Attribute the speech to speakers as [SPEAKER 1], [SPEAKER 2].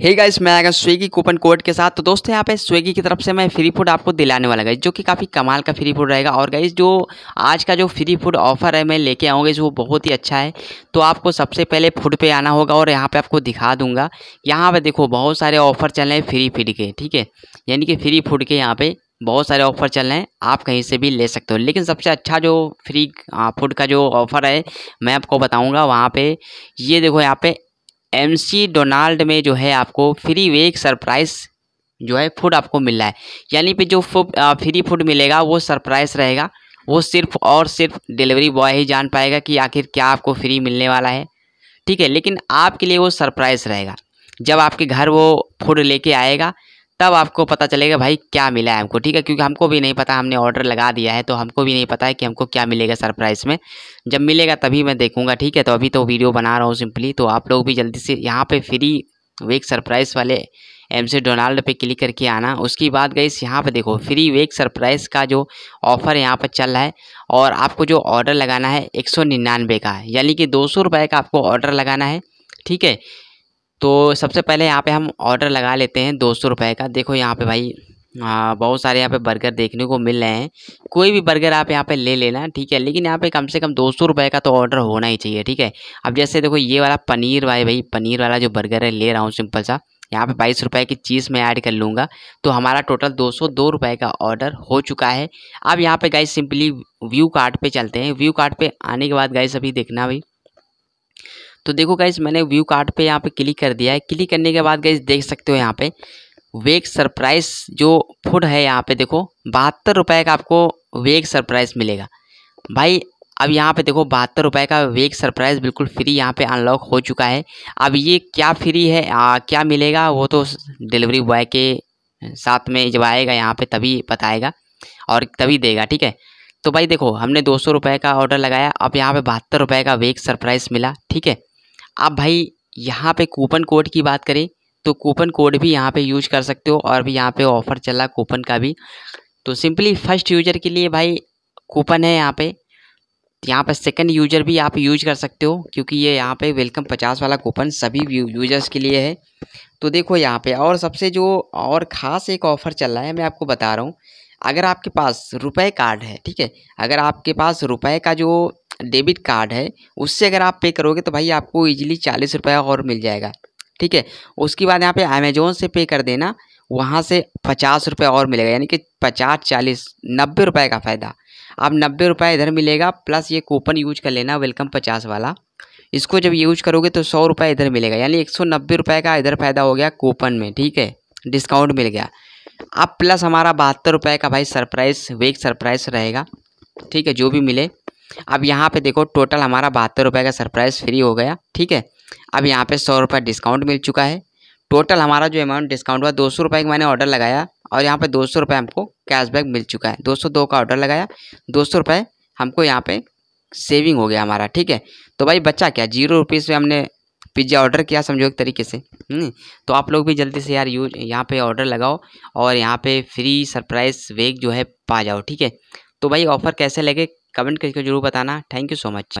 [SPEAKER 1] हे hey guys मैं आएगा Swiggy coupon code के साथ तो दोस्तों यहाँ पे स्विगी की तरफ से मैं फ्री फूड आपको दिलाने वाला गाइस जो कि काफ़ी कमाल का फ्री फूड रहेगा और गाइस जो आज का जो फ्री फूड ऑफर है मैं लेके आऊँगा इस वो बहुत ही अच्छा है तो आपको सबसे पहले फूड पे आना होगा और यहाँ पे आपको दिखा दूंगा यहाँ पर देखो बहुत सारे ऑफर चल रहे हैं फ्री फूड के ठीक है यानी कि फ्री फूड के यहाँ पर बहुत सारे ऑफर चल रहे हैं आप कहीं से भी ले सकते हो लेकिन सबसे अच्छा जो फ्री फूड का जो ऑफर है मैं आपको बताऊंगा वहाँ पे ये देखो यहाँ पे एमसी डोनाल्ड में जो है आपको फ्री वे एक सरप्राइज़ जो है फूड आपको मिल रहा है यानी पे जो फ्री फूड मिलेगा वो सरप्राइज़ रहेगा वो सिर्फ और सिर्फ डिलीवरी बॉय ही जान पाएगा कि आखिर क्या आपको फ्री मिलने वाला है ठीक है लेकिन आपके लिए वो सरप्राइज़ रहेगा जब आपके घर वो फूड लेके आएगा तब आपको पता चलेगा भाई क्या मिला है हमको ठीक है क्योंकि हमको भी नहीं पता हमने ऑर्डर लगा दिया है तो हमको भी नहीं पता है कि हमको क्या मिलेगा सरप्राइज़ में जब मिलेगा तभी मैं देखूंगा ठीक है तो अभी तो वीडियो बना रहा हूँ सिंपली तो आप लोग भी जल्दी से यहाँ पे फ्री वेक सरप्राइज़ वाले एम से डोनाल्ड पे क्लिक करके आना उसके बाद गई इस यहाँ पर देखो फ्री वेक सरप्राइज़ का जो ऑफ़र यहाँ पर चल रहा है और आपको जो ऑर्डर लगाना है एक का यानी कि दो सौ का आपको ऑर्डर लगाना है ठीक है तो सबसे पहले यहाँ पे हम ऑर्डर लगा लेते हैं दो सौ रुपये का देखो यहाँ पे भाई बहुत सारे यहाँ पे बर्गर देखने को मिल रहे हैं कोई भी बर्गर आप यहाँ पे ले लेना ठीक है लेकिन यहाँ पे कम से कम दो सौ रुपये का तो ऑर्डर होना ही चाहिए ठीक है अब जैसे देखो ये वाला पनीर भाई भाई पनीर वाला जो बर्गर है ले रहा हूँ सिंपल सा यहाँ पे बाईस रुपये की चीज़ मैं ऐड कर लूँगा तो हमारा टोटल दो सौ दो रुपये का ऑर्डर हो चुका है अब यहाँ पे गाइस सिंपली व्यू कार्ड पे चलते हैं व्यू कार्ड पे आने के बाद गाइस अभी देखना भाई तो देखो गाइज मैंने व्यू कार्ड पे यहाँ पे क्लिक कर दिया है क्लिक करने के बाद गाइज देख सकते हो यहाँ पे वेग सरप्राइज जो फूड है यहाँ पे देखो बहत्तर रुपये का आपको वेग सरप्राइज मिलेगा भाई अब यहाँ पे देखो बहत्तर रुपये का वेग सरप्राइज बिल्कुल फ्री यहाँ पे अनलॉक हो चुका है अब ये क्या फ्री है आ, क्या मिलेगा वो तो डिलीवरी बॉय के साथ में जब आएगा यहाँ पे तभी बताएगा और तभी देगा ठीक है तो भाई देखो हमने दो सौ रुपये का ऑर्डर लगाया अब यहाँ पे बहत्तर रुपये का वेग सरप्राइज मिला ठीक है अब भाई यहाँ पे कूपन कोड की बात करें तो कूपन कोड भी यहाँ पे यूज कर सकते हो और भी यहाँ पे ऑफर चल रहा कूपन का भी तो सिंपली फर्स्ट यूजर के लिए भाई कूपन है यहाँ पे यहाँ पर सेकंड यूजर भी आप यूज कर सकते हो क्योंकि ये यहाँ पे वेलकम पचास वाला कूपन सभी यूजर्स के लिए है तो देखो यहाँ पे और सबसे जो और ख़ास एक ऑफ़र चल रहा है मैं आपको बता रहा हूँ अगर आपके पास रुपए कार्ड है ठीक है अगर आपके पास रुपए का जो डेबिट कार्ड है उससे अगर आप पे करोगे तो भाई आपको इजीली चालीस रुपया और मिल जाएगा ठीक है उसके बाद यहाँ पे अमेजोन से पे कर देना वहाँ से पचास रुपये और मिलेगा यानी कि पचास चालीस नब्बे रुपये का फ़ायदा आप नब्बे रुपये इधर मिलेगा प्लस ये कूपन यूज कर लेना वेलकम पचास वाला इसको जब यूज करोगे तो सौ रुपये इधर मिलेगा यानी एक सौ नब्बे रुपये का इधर फ़ायदा हो गया कूपन में ठीक है डिस्काउंट मिल गया अब प्लस हमारा बहत्तर रुपये का भाई सरप्राइज़ वेक सरप्राइज़ रहेगा ठीक है जो भी मिले अब यहाँ पे देखो टोटल हमारा बहत्तर रुपये का सरप्राइज़ फ्री हो गया ठीक है अब यहाँ पे सौ रुपये डिस्काउंट मिल चुका है टोटल हमारा जो अमाउंट डिस्काउंट हुआ दो सौ रुपये का मैंने ऑर्डर लगाया और यहाँ पे दो सौ रुपये हमको कैशबैक मिल चुका है दो सौ दो का ऑर्डर लगाया दो सौ रुपये हमको यहाँ पे सेविंग हो गया हमारा ठीक है तो भाई बच्चा क्या जीरो रुपीज़ में हमने पिज्ज़ा ऑर्डर किया समझो एक तरीके से हम्म? तो आप लोग भी जल्दी से यार यू यहाँ पर ऑर्डर लगाओ और यहाँ पर फ्री सरप्राइज वेग जो है पा जाओ ठीक है तो भाई ऑफ़र कैसे लगे कमेंट करके जरूर बताना थैंक यू सो मच